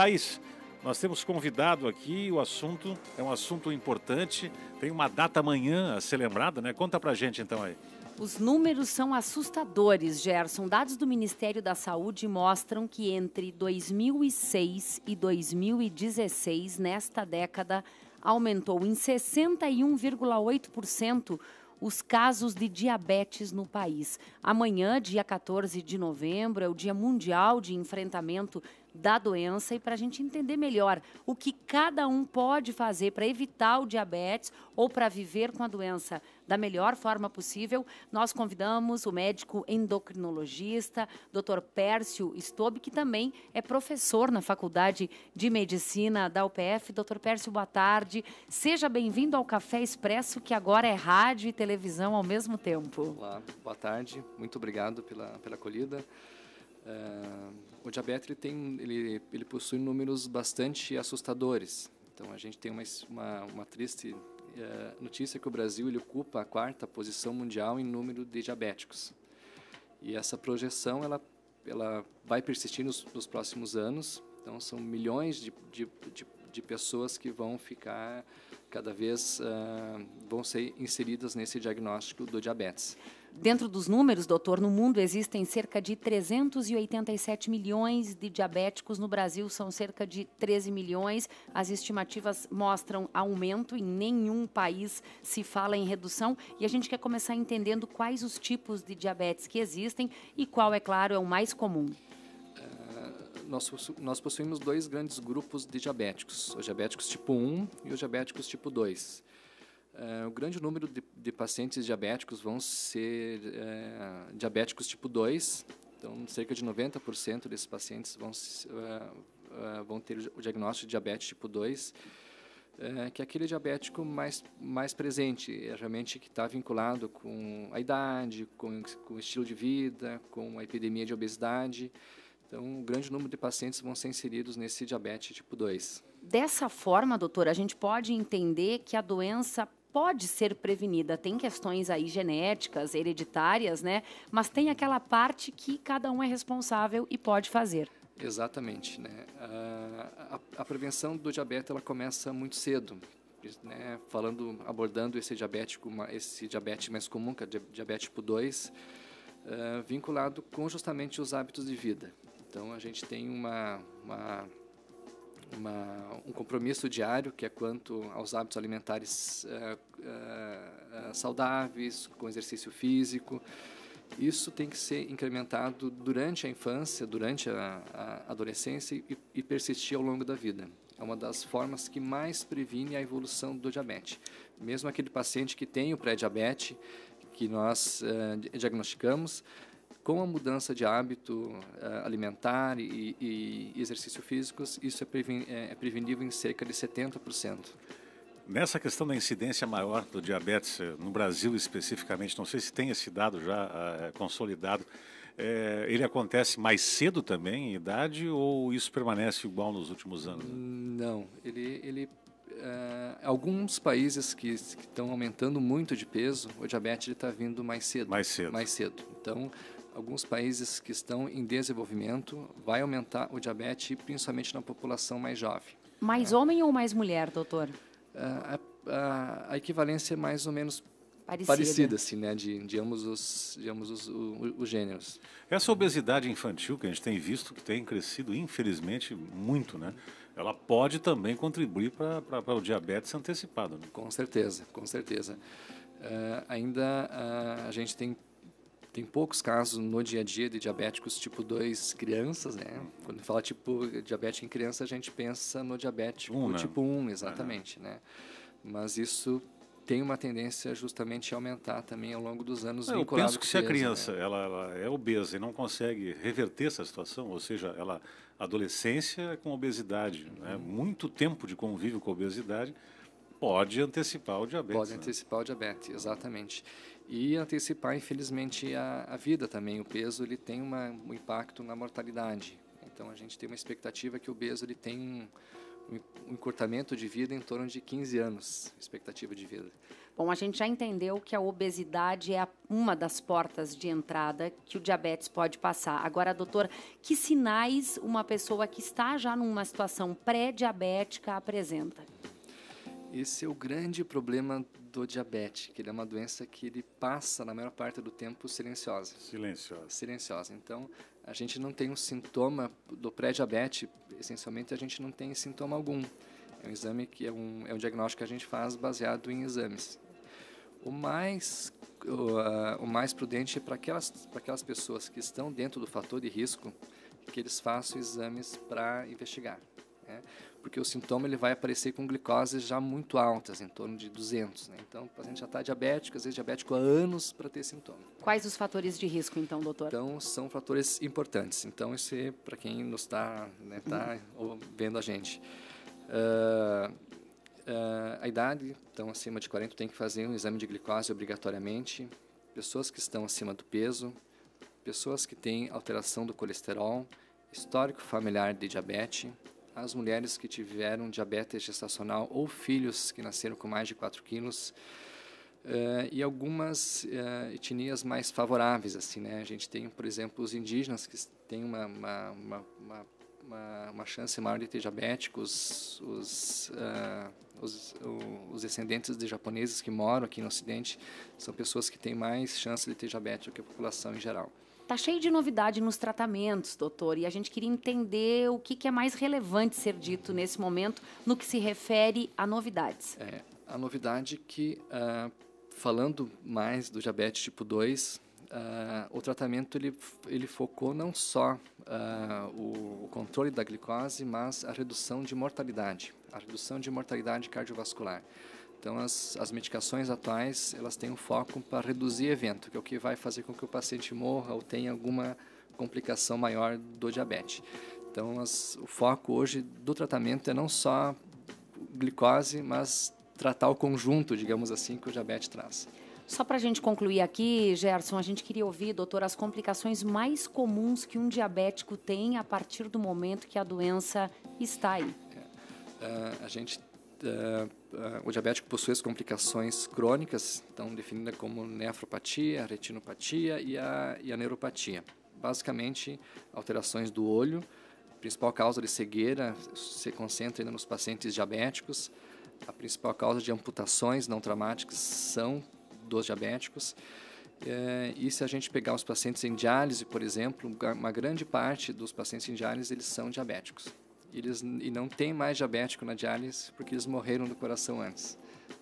Thaís, nós temos convidado aqui, o assunto é um assunto importante, tem uma data amanhã a ser lembrada, né? Conta pra gente então aí. Os números são assustadores, Gerson. Dados do Ministério da Saúde mostram que entre 2006 e 2016, nesta década, aumentou em 61,8% os casos de diabetes no país. Amanhã, dia 14 de novembro, é o Dia Mundial de Enfrentamento da doença e para a gente entender melhor o que cada um pode fazer para evitar o diabetes ou para viver com a doença da melhor forma possível, nós convidamos o médico endocrinologista, Dr. Pércio Stobe, que também é professor na Faculdade de Medicina da UPF. Dr. Pércio, boa tarde. Seja bem-vindo ao Café Expresso, que agora é rádio e televisão ao mesmo tempo. Olá, boa tarde. Muito obrigado pela, pela acolhida. Uh, o diabetes ele tem, ele, ele possui números bastante assustadores. Então a gente tem uma, uma, uma triste uh, notícia que o Brasil ele ocupa a quarta posição mundial em número de diabéticos. E essa projeção ela, ela vai persistir nos, nos próximos anos. Então são milhões de, de, de, de pessoas que vão ficar cada vez uh, vão ser inseridas nesse diagnóstico do diabetes. Dentro dos números, doutor, no mundo existem cerca de 387 milhões de diabéticos, no Brasil são cerca de 13 milhões. As estimativas mostram aumento, em nenhum país se fala em redução. E a gente quer começar entendendo quais os tipos de diabetes que existem e qual, é claro, é o mais comum é, nós, possuímos dois grandes grupos de diabéticos, os diabéticos tipo 1 e os diabéticos tipo 2. É, o um grande número de, de, pacientes diabéticos vão ser é, diabéticos tipo 2, então cerca de 90% desses pacientes vão, é, é, vão ter o diagnóstico de diabetes tipo 2, que é aquele diabético mais, mais presente, é realmente que está vinculado com a idade, com, com o estilo de vida, com a epidemia de obesidade, então, um grande número de pacientes vão ser inseridos nesse diabetes tipo 2. Dessa forma, doutora, a gente pode entender que a doença pode ser prevenida. Tem questões aí genéticas, hereditárias, né? Mas tem aquela parte que cada um é responsável e pode fazer. Exatamente, né? Ah, a, a prevenção do diabetes ela começa muito cedo, né? Falando, abordando esse diabético, esse diabetes mais comum, que é diabetes tipo 2, uh, ah, vinculado com justamente os hábitos de vida. Então a gente tem uma, uma uma, um compromisso diário, que é quanto aos hábitos alimentares eh, eh, eh, saudáveis, com exercício físico. Isso tem que ser incrementado durante a infância, durante a, a adolescência e, e, persistir ao longo da vida. É uma das formas que mais previne a evolução do diabetes. Mesmo aquele paciente que tem o pré-diabetes, que nós diagnosticamos, com a mudança de hábito eh, alimentar e, e exercício físicos, isso é, preven eh, é prevenível em cerca de 70%. Nessa questão da incidência maior do diabetes, eh, no Brasil especificamente, não sei se tem esse dado já uh, consolidado, é, ele acontece mais cedo também, em idade, ou isso permanece igual nos últimos anos? Não, ele, ele Uh, alguns países que estão aumentando muito de peso, o diabetes está vindo mais cedo. Mais cedo. Mais cedo. Então, alguns países que estão em desenvolvimento, vai aumentar o diabetes, principalmente na população mais jovem. Mais é. homem ou mais mulher, doutor? A, é, a, é, a, equivalência é mais ou menos parecida, parecida assim, né? De, de ambos, os, de ambos os, os, os gêneros. Essa obesidade infantil que a gente tem visto, que tem crescido, infelizmente, muito, né? ela pode também contribuir para o diabetes antecipado. Né? Com certeza, com certeza. Uh, ainda uh, a gente tem tem poucos casos no dia a dia de diabéticos tipo 2 crianças, né? Quando fala tipo diabetes em criança, a gente pensa no diabético um, né? tipo 1, um, exatamente, né? Mas isso tem uma tendência justamente a aumentar também ao longo dos anos. É, eu penso que se a criança né? ela, ela, é obesa e não consegue reverter essa situação, ou seja, ela adolescência é com obesidade, né? uhum. né? muito tempo de convívio com obesidade, pode antecipar o diabetes. Pode né? antecipar o diabetes, exatamente e antecipar, infelizmente, a, a vida também. O peso ele tem uma, um impacto na mortalidade. Então a gente tem uma expectativa que o obeso ele tem um, um encurtamento de vida em torno de 15 anos, expectativa de vida. Bom, a gente já entendeu que a obesidade é uma das portas de entrada que o diabetes pode passar. Agora, doutor, que sinais uma pessoa que está já numa situação pré-diabética apresenta? Esse é o grande problema do diabetes, que ele é uma doença que ele passa na maior parte do tempo silenciosa. Silenciosa. Silenciosa. Então, a gente não tem um sintoma do pré-diabetes, essencialmente a gente não tem sintoma algum. É um exame que é um, é um diagnóstico que a gente faz baseado em exames. O mais o, uh, o mais prudente é para aquelas para aquelas pessoas que estão dentro do fator de risco que eles façam exames para investigar né? Porque o sintoma ele vai aparecer com glicose já muito altas, em torno de 200, né? Então, o paciente já está diabético, às vezes diabético há anos para ter sintoma. Quais os fatores de risco, então, doutor? Então, são fatores importantes. Então, isso é para quem nos está né, tá vendo a gente. Uh, uh, a idade, então, acima de 40, tem que fazer um exame de glicose obrigatoriamente. Pessoas que estão acima do peso, pessoas que têm alteração do colesterol, histórico familiar de diabetes, as mulheres que tiveram diabetes gestacional ou filhos que nasceram com mais de 4 quilos uh, e algumas uh, etnias mais favoráveis assim né a gente tem por exemplo os indígenas que têm uma uma, uma, uma, uma chance maior de ter diabéticos os uh, os, o, os, descendentes de japoneses que moram aqui no Ocidente são pessoas que têm mais chance de ter diabetes do que a população em geral Tá cheio de novidade nos tratamentos, doutor, e a gente queria entender o que, que é mais relevante ser dito nesse momento no que se refere a novidades. É, a novidade que, uh, falando mais do diabetes tipo 2, uh, ah, o tratamento ele, ele focou não só uh, o, o controle da glicose, mas a redução de mortalidade, a redução de mortalidade cardiovascular. Então, as, as medicações atuais, elas têm um foco para reduzir evento, que é o que vai fazer com que o paciente morra ou tenha alguma complicação maior do diabetes. Então, as, o foco hoje do tratamento é não só glicose, mas tratar o conjunto, digamos assim, que o diabetes traz. Só para a gente concluir aqui, Gerson, a gente queria ouvir, doutor, as complicações mais comuns que um diabético tem a partir do momento que a doença está aí. É, é a gente eh, eh, o diabético possui as complicações crônicas, então definida como nefropatia, retinopatia e a, e a neuropatia. Basicamente, alterações do olho, principal causa de cegueira se concentra ainda nos pacientes diabéticos. A principal causa de amputações não traumáticas são dos diabéticos. Eh, e se a gente pegar os pacientes em diálise, por exemplo, uma grande parte dos pacientes em diálise eles são diabéticos eles e não tem mais diabético na diálise porque eles morreram do coração antes.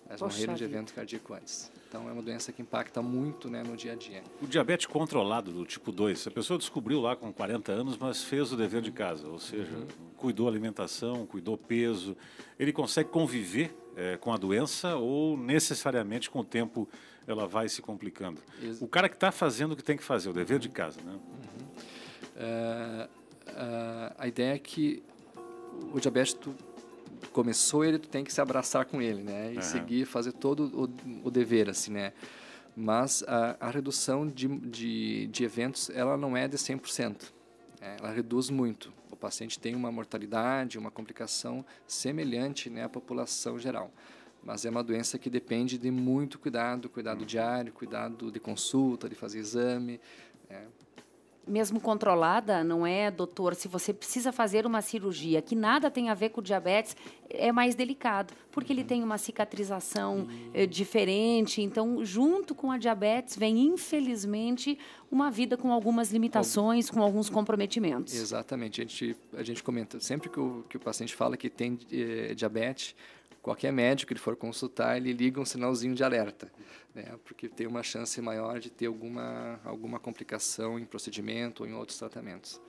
Eles morreram de evento cardíaco antes. Então é uma doença que impacta muito né, no dia a dia. O diabetes controlado do tipo 2, a pessoa descobriu lá com 40 anos, mas fez o dever de uhum. casa, ou seja, uhum. cuidou alimentação, cuidou peso. Ele consegue conviver é, com a doença ou necessariamente com o tempo ela vai se complicando? o cara que está fazendo o que tem que fazer, o dever uhum. de casa, né? Uhum. Uh, uh, a ideia é que o diabetes tu, tu começou ele, tu tem que se abraçar com ele, né? E uhum. seguir, fazer todo o, o, dever, assim, né? Mas a, a redução de, de, de, eventos, ela não é de 100%. Né? Ela reduz muito. O paciente tem uma mortalidade, uma complicação semelhante né, à população geral. Mas é uma doença que depende de muito cuidado, cuidado uhum. diário, cuidado de consulta, de fazer exame. Né? mesmo controlada, não é, doutor? Se você precisa fazer uma cirurgia que nada tem a ver com diabetes, é mais delicado, porque ele uhum. tem uma cicatrização eh, diferente. Então, junto com a diabetes, vem, infelizmente, uma vida com algumas limitações, com alguns comprometimentos. Exatamente. A gente, a gente comenta, sempre que o, que o paciente fala que tem eh, diabetes, qualquer médico que ele for consultar, ele liga um sinalzinho de alerta, né? porque tem uma chance maior de ter alguma, alguma complicação em procedimento ou em outros tratamentos.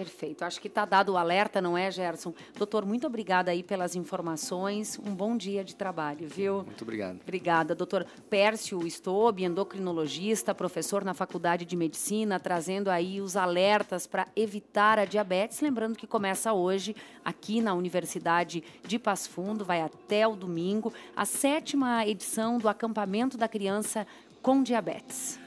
Perfeito. Acho que está dado o alerta, não é, Gerson? Doutor, muito obrigada aí pelas informações. Um bom dia de trabalho, viu? Muito obrigado. Obrigada, doutor Pércio Stobe, endocrinologista, professor na Faculdade de Medicina, trazendo aí os alertas para evitar a diabetes. Lembrando que começa hoje aqui na Universidade de Passo Fundo, vai até o domingo, a sétima edição do acampamento da criança com diabetes.